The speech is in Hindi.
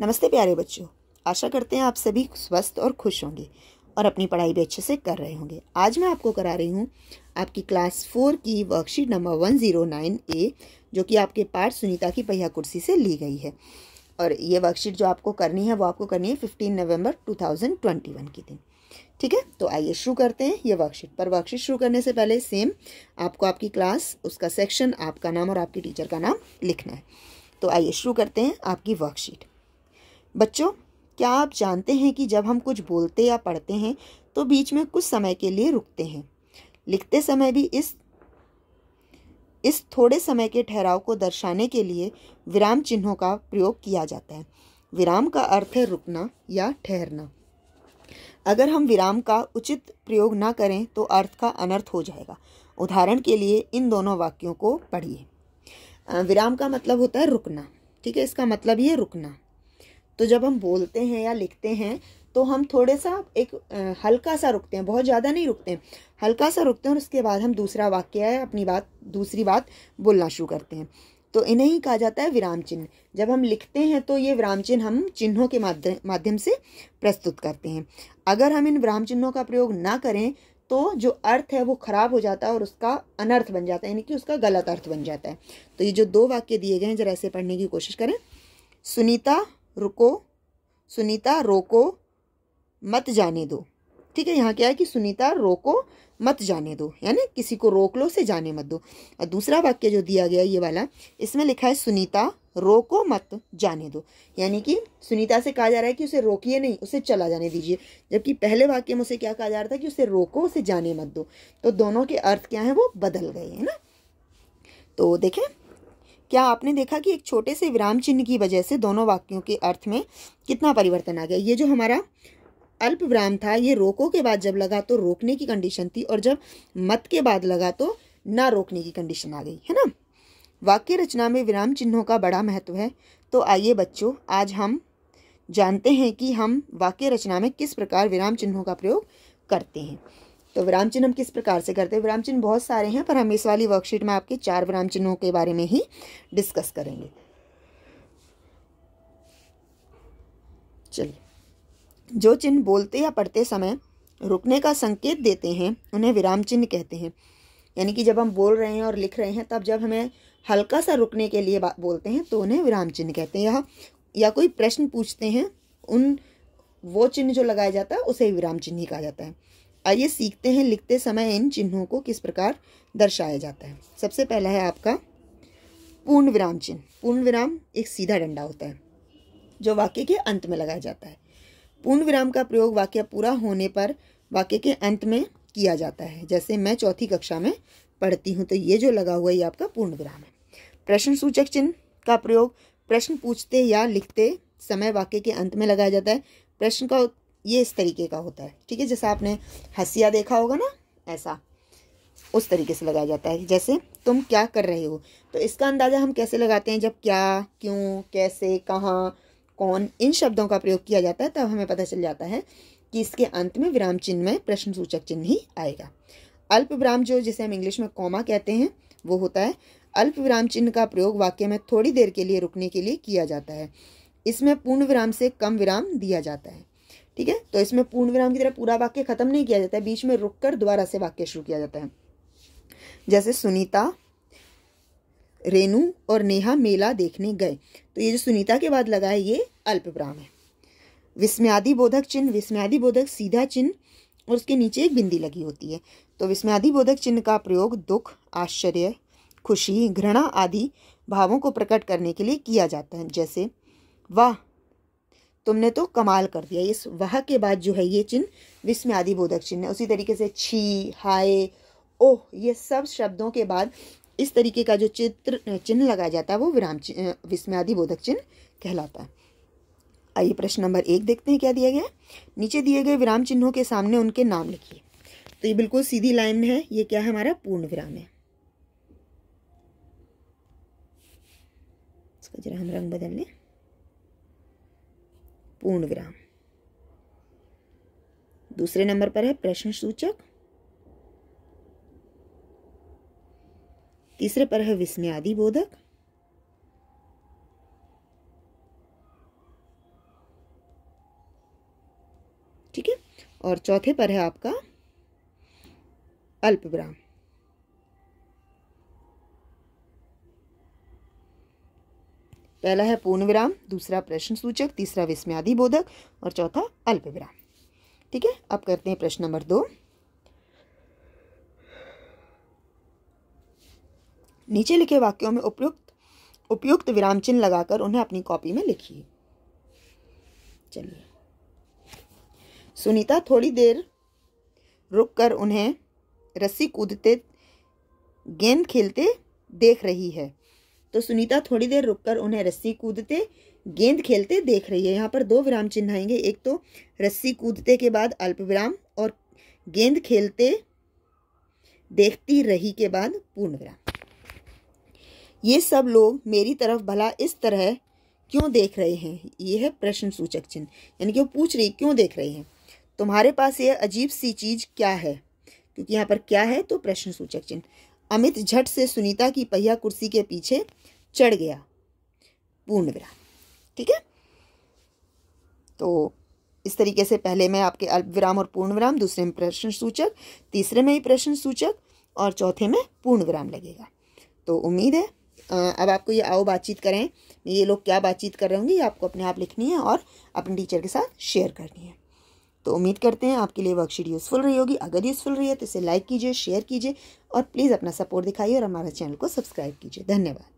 नमस्ते प्यारे बच्चों आशा करते हैं आप सभी स्वस्थ और खुश होंगे और अपनी पढ़ाई भी अच्छे से कर रहे होंगे आज मैं आपको करा रही हूँ आपकी क्लास फोर की worksheet number one zero nine A जो कि आपके पार्ट सुनीता की पहिया कुर्सी से ली गई है और ये वर्कशीट जो आपको करनी है वो आपको करनी है fifteen November two thousand twenty one के दिन ठीक है तो आइए शुरू करते हैं ये वर्कशीट पर वर्कशीट शुरू करने से पहले सेम आपको आपकी क्लास उसका सेक्शन आपका नाम और आपकी टीचर का नाम लिखना है तो आइए शुरू करते हैं आपकी वर्कशीट बच्चों क्या आप जानते हैं कि जब हम कुछ बोलते या पढ़ते हैं तो बीच में कुछ समय के लिए रुकते हैं लिखते समय भी इस इस थोड़े समय के ठहराव को दर्शाने के लिए विराम चिन्हों का प्रयोग किया जाता है विराम का अर्थ है रुकना या ठहरना अगर हम विराम का उचित प्रयोग ना करें तो अर्थ का अनर्थ हो जाएगा उदाहरण के लिए इन दोनों वाक्यों को पढ़िए विराम का मतलब होता है रुकना ठीक है इसका मतलब ये रुकना तो जब हम बोलते हैं या लिखते हैं तो हम थोड़े सा एक हल्का सा रुकते हैं बहुत ज़्यादा नहीं रुकते हैं हल्का सा रुकते हैं और उसके बाद हम दूसरा वाक्य है अपनी बात दूसरी बात बोलना शुरू करते हैं तो इन्हें ही कहा जाता है विराम चिन्ह जब हम लिखते हैं तो ये विराम चिन्ह हम चिन्हों के माध्यम से प्रस्तुत करते हैं अगर हम इन विराम चिन्हों का प्रयोग ना करें तो जो अर्थ है वो खराब हो जाता है और उसका अनर्थ बन जाता है यानी कि उसका गलत अर्थ बन जाता है तो ये जो दो वाक्य दिए गए हैं जरा ऐसे पढ़ने की कोशिश करें सुनीता रुको सुनीता रोको मत जाने दो ठीक है यहाँ क्या है कि सुनीता रोको मत जाने दो यानी किसी को रोक लो से जाने मत दो और दूसरा वाक्य जो दिया गया ये वाला इसमें लिखा है सुनीता रोको मत जाने दो यानी कि सुनीता से कहा जा रहा है कि उसे रोकिए नहीं उसे चला जाने दीजिए जबकि पहले वाक्य में उसे क्या कहा जा रहा था कि उसे रोको उसे जाने मत दो तो दोनों के अर्थ क्या हैं वो बदल गए है ना तो देखें क्या आपने देखा कि एक छोटे से विराम चिन्ह की वजह से दोनों वाक्यों के अर्थ में कितना परिवर्तन आ गया ये जो हमारा अल्प विराम था ये रोको के बाद जब लगा तो रोकने की कंडीशन थी और जब मत के बाद लगा तो ना रोकने की कंडीशन आ गई है ना वाक्य रचना में विराम चिन्हों का बड़ा महत्व है तो आइए बच्चों आज हम जानते हैं कि हम वाक्य रचना में किस प्रकार विराम चिन्हों का प्रयोग करते हैं तो विराम चिन्ह हम किस प्रकार से करते हैं विराम चिन्ह बहुत सारे हैं पर हम इस वाली वर्कशीट में आपके चार विराम चिन्हों के बारे में ही डिस्कस करेंगे चलिए जो चिन्ह बोलते या पढ़ते समय रुकने का संकेत देते हैं उन्हें विराम चिन्ह कहते हैं यानी कि जब हम बोल रहे हैं और लिख रहे हैं तब जब हमें हल्का सा रुकने के लिए बोलते हैं तो उन्हें विराम चिन्ह कहते हैं या, या कोई प्रश्न पूछते हैं उन वो चिन्ह जो लगाया जाता है उसे विराम चिन्ह ही कहा जाता है आइए सीखते हैं लिखते समय इन चिन्हों को किस प्रकार दर्शाया जाता है सबसे पहला है आपका पूर्ण विराम चिन्ह पूर्ण विराम एक सीधा डंडा होता है जो वाक्य के अंत में लगाया जाता है पूर्ण विराम का प्रयोग वाक्य पूरा होने पर वाक्य के अंत में किया जाता है जैसे मैं चौथी कक्षा में पढ़ती हूँ तो ये जो लगा हुआ ये आपका पूर्ण विराम है प्रश्न सूचक चिन्ह का प्रयोग प्रश्न पूछते या लिखते समय वाक्य के अंत में लगाया जाता है प्रश्न का ये इस तरीके का होता है ठीक है जैसे आपने हसिया देखा होगा ना ऐसा उस तरीके से लगाया जाता है जैसे तुम क्या कर रहे हो तो इसका अंदाज़ा हम कैसे लगाते हैं जब क्या क्यों कैसे कहाँ कौन इन शब्दों का प्रयोग किया जाता है तब हमें पता चल जाता है कि इसके अंत में विराम चिन्ह में प्रश्न सूचक चिन्ह ही आएगा अल्प विराम जो जिसे हम इंग्लिश में कॉमा कहते हैं वो होता है अल्प विराम चिन्ह का प्रयोग वाक्य में थोड़ी देर के लिए रुकने के लिए किया जाता है इसमें पूर्ण विराम से कम विराम दिया जाता है ठीक है तो इसमें पूर्ण विराम की तरह पूरा वाक्य खत्म नहीं किया जाता है बीच में रुक कर दोबारा से वाक्य शुरू किया जाता है जैसे सुनीता रेनू और नेहा मेला देखने गए तो ये जो सुनीता के बाद लगा है ये अल्प विराम है विस्म्यादि बोधक चिन्ह विस्म्यादि बोधक सीधा चिन्ह और उसके नीचे एक बिंदी लगी होती है तो विस्म्यादि बोधक चिन्ह का प्रयोग दुख आश्चर्य खुशी घृणा आदि भावों को प्रकट करने के लिए किया जाता है जैसे वाह तुमने तो कमाल कर दिया इस वह के बाद जो है ये चिन्ह विस्म आदि बोधक चिन्ह है उसी तरीके से छी हाय ओह ये सब शब्दों के बाद इस तरीके का जो चित्र चिन्ह लगाया जाता है वो विराम विस्मयादि बोधक चिन्ह कहलाता है आइए प्रश्न नंबर एक देखते हैं क्या दिया गया नीचे दिए गए विराम चिन्हों के सामने उनके नाम लिखिए तो ये बिल्कुल सीधी लाइन में है ये क्या है हमारा पूर्ण विराम है इसका जरा हम रंग बदल लें पूर्ण विराम दूसरे नंबर पर है प्रश्न सूचक तीसरे पर है विस्मयादि बोधक ठीक है और चौथे पर है आपका अल्पविराम पहला है पूर्ण विराम दूसरा प्रश्न सूचक तीसरा विस्म्यादि बोधक और चौथा अल्प विराम ठीक है अब करते हैं प्रश्न नंबर दो नीचे लिखे वाक्यों में उपयुक्त उपयुक्त विराम चिन्ह लगाकर उन्हें अपनी कॉपी में लिखिए चलिए सुनीता थोड़ी देर रुककर उन्हें रस्सी कूदते गेंद खेलते देख रही है तो सुनीता थोड़ी देर रुककर उन्हें रस्सी कूदते गेंद खेलते देख रही है यहाँ पर दो विराम चिन्ह आएंगे एक तो रस्सी कूदते के बाद अल्प विराम और गेंद खेलते देखती रही के बाद पूर्ण विराम ये सब लोग मेरी तरफ भला इस तरह क्यों देख रहे हैं ये है प्रश्न सूचक चिन्ह यानी कि वो पूछ रही क्यों देख रहे हैं तुम्हारे पास ये अजीब सी चीज़ क्या है क्योंकि यहाँ पर क्या है तो प्रश्न सूचक चिन्ह अमित झट से सुनीता की पहिया कुर्सी के पीछे चढ़ गया पूर्ण विराम ठीक है तो इस तरीके से पहले में आपके अल्प विराम और पूर्ण विराम दूसरे में प्रश्न सूचक तीसरे में ही प्रश्न सूचक और चौथे में पूर्ण विराम लगेगा तो उम्मीद है अब आपको ये आओ बातचीत करें ये लोग क्या बातचीत कर रहे होंगे ये आपको अपने आप लिखनी है और अपने टीचर के साथ शेयर करनी है तो उम्मीद करते हैं आपके लिए वर्कशीट यूज़फुल रही होगी अगर यूज़फुल रही है तो इसे लाइक कीजिए शेयर कीजिए और प्लीज़ अपना सपोर्ट दिखाइए और हमारे चैनल को सब्सक्राइब कीजिए धन्यवाद